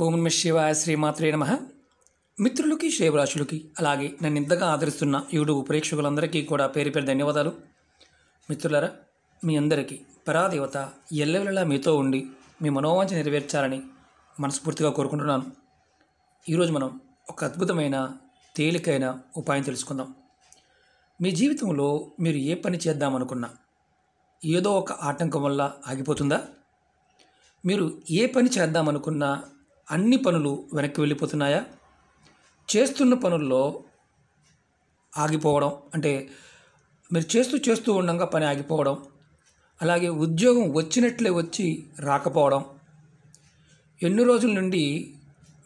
భూమిన్మ శివాయ శ్రీమాత్రే నమ మిత్రులకి శివరాశులకి అలాగే నన్ను ఇంతగా ఆదరిస్తున్న యూట్యూబ్ ప్రేక్షకులందరికీ కూడా పేరు పేరు ధన్యవాదాలు మిత్రులరా మీ అందరికీ పరాదేవత ఎల్లవెల్లలా మీతో ఉండి మీ మనోవాంఛ నెరవేర్చాలని మనస్ఫూర్తిగా కోరుకుంటున్నాను ఈరోజు మనం ఒక అద్భుతమైన తేలికైన ఉపాయం తెలుసుకుందాం మీ జీవితంలో మీరు ఏ పని చేద్దామనుకున్నా ఏదో ఒక ఆటంకం వల్ల ఆగిపోతుందా మీరు ఏ పని చేద్దామనుకున్నా అన్ని పనులు వెనక్కి వెళ్ళిపోతున్నాయా చేస్తున్న పనుల్లో ఆగిపోవడం అంటే మీరు చేస్తూ చేస్తూ ఉండగా పని ఆగిపోవడం అలాగే ఉద్యోగం వచ్చినట్లే వచ్చి రాకపోవడం ఎన్ని రోజుల నుండి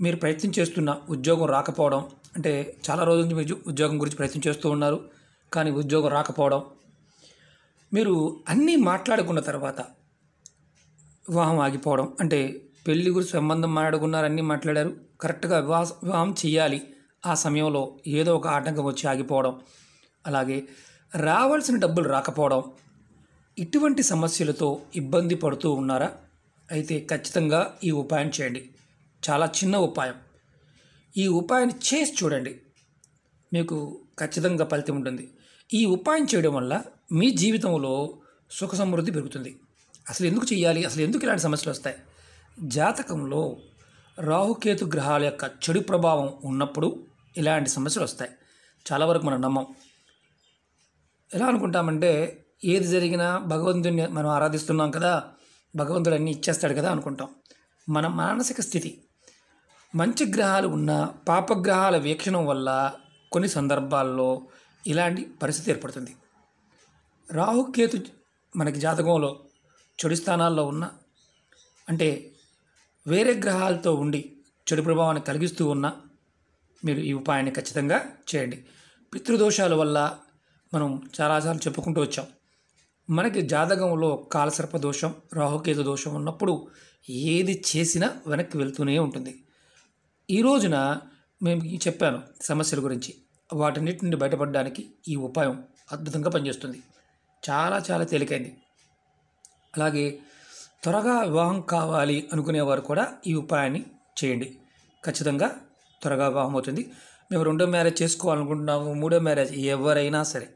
మీరు ప్రయత్నం చేస్తున్న ఉద్యోగం రాకపోవడం అంటే చాలా రోజుల నుంచి మీరు ఉద్యోగం గురించి ప్రయత్నం చేస్తూ ఉన్నారు కానీ ఉద్యోగం రాకపోవడం మీరు అన్నీ మాట్లాడుకున్న తర్వాత వివాహం ఆగిపోవడం అంటే పెళ్లి గురించి సంబంధం మాట్లాడుకున్నారు మాట్లాడారు కరెక్ట్గా వివాహ వివాహం చేయాలి ఆ సమయంలో ఏదో ఒక ఆటంకం వచ్చి ఆగిపోవడం అలాగే రావాల్సిన డబ్బులు రాకపోవడం ఇటువంటి సమస్యలతో ఇబ్బంది పడుతూ ఉన్నారా అయితే ఖచ్చితంగా ఈ ఉపాయం చేయండి చాలా చిన్న ఉపాయం ఈ ఉపాయాన్ని చేసి చూడండి మీకు ఖచ్చితంగా ఫలితం ఉంటుంది ఈ ఉపాయం చేయడం వల్ల మీ జీవితంలో సుఖ సమృద్ధి పెరుగుతుంది అసలు ఎందుకు చేయాలి అసలు ఎందుకు ఇలాంటి సమస్యలు వస్తాయి జాతకంలో రాహుకేతు గ్రహాల యొక్క చెడు ప్రభావం ఉన్నప్పుడు ఇలాంటి సమస్యలు వస్తాయి చాలా వరకు మనం నమ్మం ఎలా అనుకుంటామంటే ఏది జరిగినా భగవంతుడిని మనం ఆరాధిస్తున్నాం కదా భగవంతుడు అన్నీ ఇచ్చేస్తాడు కదా అనుకుంటాం మన మానసిక స్థితి మంచి గ్రహాలు ఉన్న పాపగ్రహాల వీక్షణం వల్ల కొన్ని సందర్భాల్లో ఇలాంటి పరిస్థితి ఏర్పడుతుంది రాహుకేతు మనకి జాతకంలో చెడు స్థానాల్లో ఉన్న అంటే వేరే గ్రహాలతో ఉండి చెడు ప్రభావాన్ని కలిగిస్తూ ఉన్న మీరు ఈ ఉపాయాన్ని ఖచ్చితంగా చేయండి పితృదోషాల వల్ల మనం చాలాసార్లు చెప్పుకుంటూ వచ్చాం మనకి జాతకంలో కాలసర్ప దోషం రాహుకేతు దోషం ఉన్నప్పుడు ఏది చేసినా వెనక్కి వెళ్తూనే ఉంటుంది ఈ రోజున మేము చెప్పాను సమస్యల గురించి వాటన్నిటి నుండి బయటపడడానికి ఈ ఉపాయం అద్భుతంగా పనిచేస్తుంది చాలా చాలా తేలికైంది అలాగే త్వరగా వివాహం కావాలి అనుకునేవారు కూడా ఈ ఉపాయాన్ని చేయండి ఖచ్చితంగా త్వరగా వివాహం అవుతుంది మేము రెండో మ్యారేజ్ చేసుకోవాలనుకుంటున్నాము మూడో మ్యారేజ్ ఎవరైనా సరే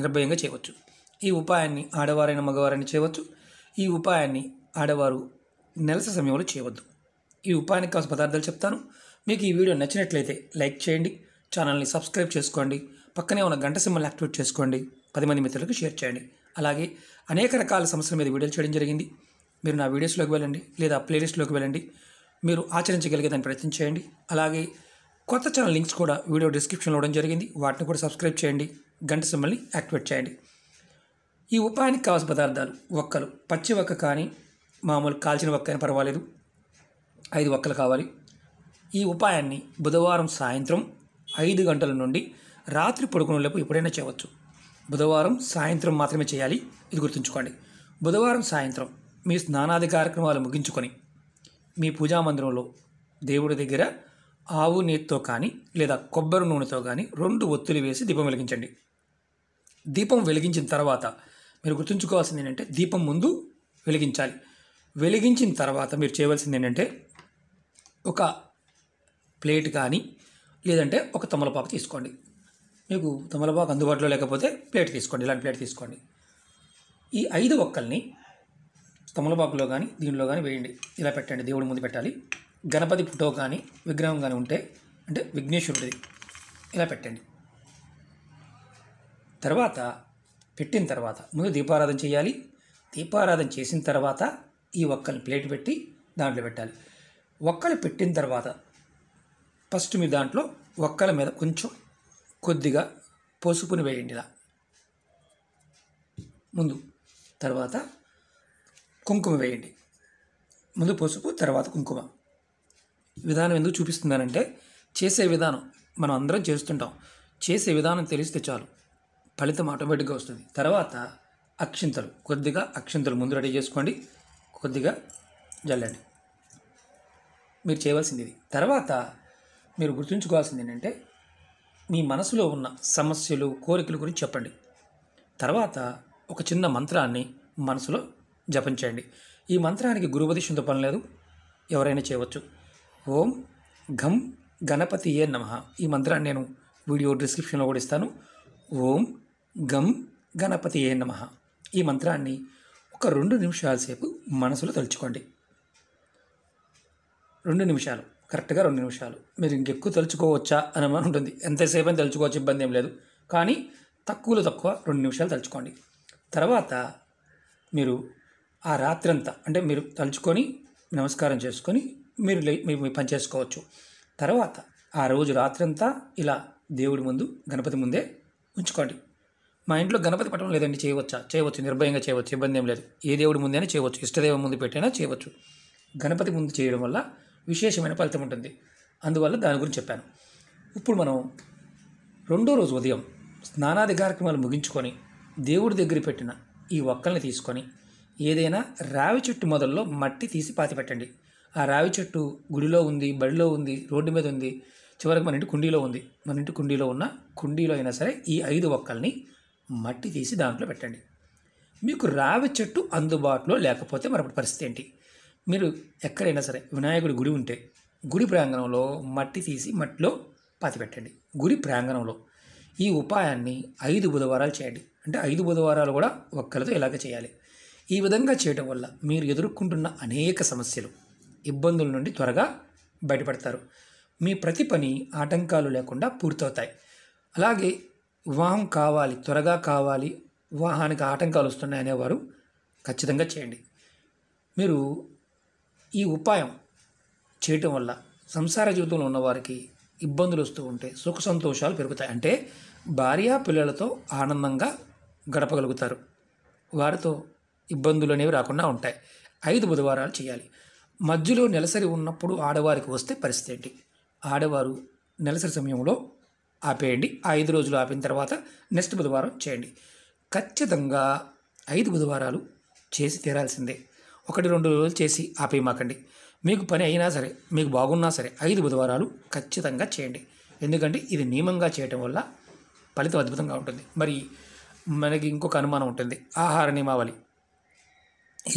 నిర్భయంగా చేయవచ్చు ఈ ఉపాయాన్ని ఆడవారైన మగవారైనా చేయవచ్చు ఈ ఉపాయాన్ని ఆడవారు నెలస సమయంలో చేయవద్దు ఈ ఉపాయానికి కావాల్సిన పదార్థాలు చెప్తాను మీకు ఈ వీడియో నచ్చినట్లయితే లైక్ చేయండి ఛానల్ని సబ్స్క్రైబ్ చేసుకోండి పక్కనే ఉన్న గంట సింబల్ యాక్టివేట్ చేసుకోండి పది మంది మిత్రులకు షేర్ చేయండి అలాగే అనేక రకాల సమస్యల మీద వీడియోలు చేయడం జరిగింది మీరు నా వీడియోస్లోకి వెళ్ళండి లేదా ప్లేలిస్ట్లోకి వెళ్ళండి మీరు ఆచరించగలిగేదాన్ని ప్రయత్నం చేయండి అలాగే కొత్త ఛానల్ లింక్స్ కూడా వీడియో డిస్క్రిప్షన్లో ఇవ్వడం జరిగింది వాటిని కూడా సబ్స్క్రైబ్ చేయండి గంట సింబల్ని యాక్టివేట్ చేయండి ఈ ఉపాయానికి కావాల్సిన పదార్థాలు ఒక్కలు పచ్చి ఒక్క కానీ మామూలు కాల్చిన ఒక్క అయినా పర్వాలేదు ఐదు ఒక్కలు కావాలి ఈ ఉపాయాన్ని బుధవారం సాయంత్రం ఐదు గంటల నుండి రాత్రి పడుకునేలోపు ఎప్పుడైనా చేయవచ్చు బుధవారం సాయంత్రం మాత్రమే చేయాలి ఇది గుర్తుంచుకోండి బుధవారం సాయంత్రం మీ స్నానాది కార్యక్రమాలు ముగించుకొని మీ పూజా మందిరంలో దేవుడి దగ్గర ఆవు నీటితో కానీ లేదా కొబ్బరి నూనెతో కానీ రెండు ఒత్తులు వేసి దీపం వెలిగించండి దీపం వెలిగించిన తర్వాత మీరు గుర్తుంచుకోవాల్సింది ఏంటంటే దీపం ముందు వెలిగించాలి వెలిగించిన తర్వాత మీరు చేయవలసింది ఏంటంటే ఒక ప్లేట్ కానీ లేదంటే ఒక తమలపాకు తీసుకోండి మీకు తమలపాకు అందుబాటులో లేకపోతే ప్లేట్ తీసుకోండి ఇలాంటి ప్లేట్ తీసుకోండి ఈ ఐదు ఒక్కల్ని తమలపాకులో కానీ దీనిలో కానీ వేయండి ఇలా పెట్టండి దేవుడి ముందు పెట్టాలి గణపతి ఫోటో కానీ విగ్రహం కానీ ఉంటే అంటే విఘ్నేశ్వరుడిది ఇలా పెట్టండి తర్వాత పెట్టిన తర్వాత ముందు దీపారాధన చేయాలి దీపారాధన చేసిన తర్వాత ఈ ఒక్కల్ని ప్లేట్ పెట్టి దాంట్లో పెట్టాలి ఒక్కలు పెట్టిన తర్వాత ఫస్ట్ మీ దాంట్లో ఒక్కల మీద కొంచెం కొద్దిగా పసుపుని వేయండి ఇలా ముందు తర్వాత కుంకుమ వేయండి ముందు పసుపు తర్వాత కుంకుమ విధానం ఎందుకు చూపిస్తున్నానంటే చేసే విధానం మనం అందరం చేస్తుంటాం చేసే విధానం తెలిస్తే చాలు ఫలితం ఆటోమేటిక్గా వస్తుంది తర్వాత అక్షింతలు కొద్దిగా అక్షింతలు ముందు రెడీ చేసుకోండి కొద్దిగా జల్లండి మీరు చేయవలసింది ఇది తర్వాత మీరు గుర్తుంచుకోవాల్సింది ఏంటంటే మీ మనసులో ఉన్న సమస్యలు కోరికల గురించి చెప్పండి తర్వాత ఒక చిన్న మంత్రాన్ని మనసులో జపం చేయండి ఈ మంత్రానికి గురువతి శుద్ధ పని లేదు ఎవరైనా చేయవచ్చు ఓం ఘం గణపతి ఏ నమ ఈ మంత్రాన్ని నేను వీడియో డిస్క్రిప్షన్లో కూడా ఇస్తాను ఓం గం గణపతి ఏ నమ ఈ మంత్రాన్ని ఒక రెండు నిమిషాల సేపు మనసులో తలుచుకోండి రెండు నిమిషాలు కరెక్ట్గా రెండు నిమిషాలు మీరు ఇంకెక్కువ తలుచుకోవచ్చా అని ఉంటుంది ఎంతసేపు అని తలుచుకోవచ్చు ఇబ్బంది ఏం లేదు కానీ తక్కువలో తక్కువ రెండు నిమిషాలు తలుచుకోండి తర్వాత మీరు ఆ రాత్రంతా అంటే మీరు తలుచుకొని నమస్కారం చేసుకొని మీరు మీ పని చేసుకోవచ్చు తర్వాత ఆ రోజు రాత్రంతా ఇలా దేవుడి ముందు గణపతి ముందే ఉంచుకోండి మా ఇంట్లో గణపతి పటం లేదండి చేయవచ్చా చేయవచ్చు నిర్భయంగా చేయవచ్చు ఇబ్బంది ఏం లేదు ఏ దేవుడి ముందైనా చేయవచ్చు ఇష్టదేవం ముందు పెట్టైనా చేయవచ్చు గణపతి ముందు చేయడం వల్ల విశేషమైన ఫలితం ఉంటుంది అందువల్ల దాని గురించి చెప్పాను ఇప్పుడు మనం రెండో రోజు ఉదయం స్నానాది కార్యక్రమాలు ముగించుకొని దేవుడి దగ్గర పెట్టిన ఈ ఒక్కల్ని తీసుకొని ఏదైనా రావి చెట్టు మొదల్లో మట్టి తీసి పాతి పెట్టండి ఆ రావి చెట్టు గుడిలో ఉంది బడిలో ఉంది రోడ్డు మీద ఉంది చివరికి మన ఇంటి కుండీలో ఉంది మన ఇంటి కుండీలో ఉన్న కుండీలో అయినా సరే ఈ ఐదు ఒక్కల్ని మట్టి తీసి దాంట్లో పెట్టండి మీకు రావి చెట్టు అందుబాటులో లేకపోతే మరొకటి పరిస్థితి ఏంటి మీరు ఎక్కడైనా సరే వినాయకుడి గుడి ఉంటే గుడి ప్రాంగణంలో మట్టి తీసి మట్టిలో పాతి పెట్టండి గుడి ప్రాంగణంలో ఈ ఉపాయాన్ని ఐదు బుధవారాలు చేయండి అంటే ఐదు బుధవారాలు కూడా ఒక్కలతో ఇలాగే చేయాలి ఈ విధంగా చేయడం వల్ల మీరు ఎదుర్కొంటున్న అనేక సమస్యలు ఇబ్బందుల నుండి త్వరగా బయటపడతారు మీ ప్రతి పని ఆటంకాలు లేకుండా పూర్తవుతాయి అలాగే వివాహం కావాలి త్వరగా కావాలి వివాహానికి ఆటంకాలు వస్తున్నాయి అనేవారు ఖచ్చితంగా చేయండి మీరు ఈ ఉపాయం చేయటం వల్ల సంసార జీవితంలో ఉన్నవారికి ఇబ్బందులు వస్తూ ఉంటే సుఖ సంతోషాలు పెరుగుతాయి అంటే భార్య పిల్లలతో ఆనందంగా గడపగలుగుతారు వారితో ఇబ్బందులు అనేవి రాకుండా ఉంటాయి ఐదు బుధవారాలు చేయాలి మధ్యలో నెలసరి ఉన్నప్పుడు ఆడవారికి వస్తే పరిస్థితి ఏంటి ఆడవారు నెలసరి సమయంలో ఆపేయండి ఐదు రోజులు ఆపిన తర్వాత నెక్స్ట్ బుధవారం చేయండి ఖచ్చితంగా ఐదు బుధవారాలు చేసి తీరాల్సిందే ఒకటి రెండు రోజులు చేసి ఆపేయమాకండి మీకు పని అయినా సరే మీకు బాగున్నా సరే ఐదు బుధవారాలు ఖచ్చితంగా చేయండి ఎందుకంటే ఇది నియమంగా చేయటం వల్ల ఫలితం అద్భుతంగా ఉంటుంది మరి మనకి ఇంకొక అనుమానం ఉంటుంది ఆహార నియమావళి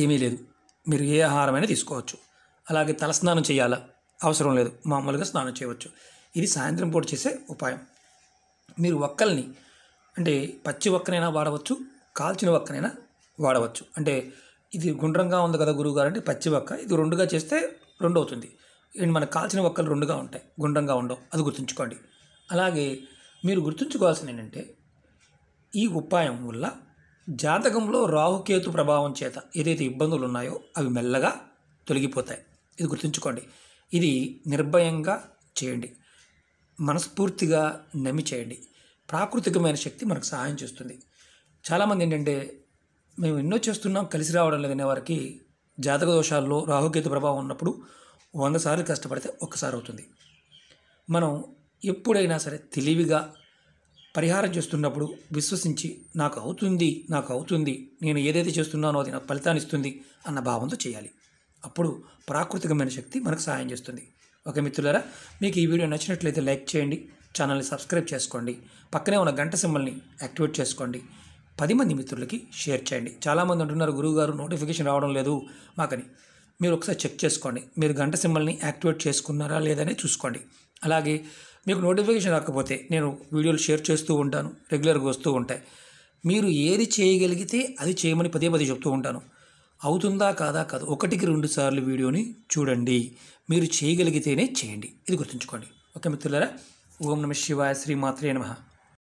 ఏమీ లేదు మీరు ఏ ఆహారమైనా తీసుకోవచ్చు అలాగే తలస్నానం చేయాలా అవసరం లేదు మామూలుగా స్నానం చేయవచ్చు ఇది సాయంత్రం పూట చేసే ఉపాయం మీరు ఒక్కల్ని అంటే పచ్చి ఒక్కనైనా వాడవచ్చు కాల్చిన ఒక్కనైనా వాడవచ్చు అంటే ఇది గుండ్రంగా ఉంది కదా గురువుగారు అంటే పచ్చి ఒక్క ఇది రెండుగా చేస్తే రెండు అవుతుంది మన కాల్చిన ఒక్కలు రెండుగా ఉంటాయి గుండ్రంగా ఉండవు అది గుర్తుంచుకోండి అలాగే మీరు గుర్తుంచుకోవాల్సింది ఏంటంటే ఈ ఉపాయం వల్ల జాతకంలో రాహుకేతు ప్రభావం చేత ఏదైతే ఇబ్బందులు ఉన్నాయో అవి మెల్లగా తొలగిపోతాయి ఇది గుర్తుంచుకోండి ఇది నిర్భయంగా చేయండి మనస్ఫూర్తిగా నమ్మి చేయండి ప్రాకృతికమైన శక్తి మనకు సహాయం చేస్తుంది చాలామంది ఏంటంటే మేము ఎన్నో చేస్తున్నాం కలిసి రావడం లేదనే వారికి జాతక దోషాల్లో రాహుకేతు ప్రభావం ఉన్నప్పుడు వంద సార్లు కష్టపడితే ఒక్కసారి అవుతుంది మనం ఎప్పుడైనా సరే తెలివిగా పరిహారం చేస్తున్నప్పుడు విశ్వసించి నాకు అవుతుంది నాకు అవుతుంది నేను ఏదైతే చేస్తున్నానో అది నాకు ఫలితాన్ని ఇస్తుంది అన్న భావంతో చేయాలి అప్పుడు ప్రాకృతికమైన శక్తి మనకు సహాయం చేస్తుంది ఒక మిత్రులారా మీకు ఈ వీడియో నచ్చినట్లయితే లైక్ చేయండి ఛానల్ని సబ్స్క్రైబ్ చేసుకోండి పక్కనే ఉన్న గంట సింబల్ని యాక్టివేట్ చేసుకోండి పది మంది మిత్రులకి షేర్ చేయండి చాలామంది అంటున్నారు గురువుగారు నోటిఫికేషన్ రావడం లేదు మాకని మీరు ఒకసారి చెక్ చేసుకోండి మీరు గంట సింబల్ని యాక్టివేట్ చేసుకున్నారా లేదనే చూసుకోండి అలాగే మీకు నోటిఫికేషన్ రాకపోతే నేను వీడియోలు షేర్ చేస్తూ ఉంటాను రెగ్యులర్గా వస్తూ ఉంటాయి మీరు ఏది చేయగలిగితే అది చేయమని పదే పదే చెప్తూ ఉంటాను అవుతుందా కాదా కాదు ఒకటికి రెండు సార్లు వీడియోని చూడండి మీరు చేయగలిగితేనే చేయండి ఇది గుర్తుంచుకోండి ఓకే మిత్రులారా ఓం నమ శివాయ శ్రీమాత్రే నమ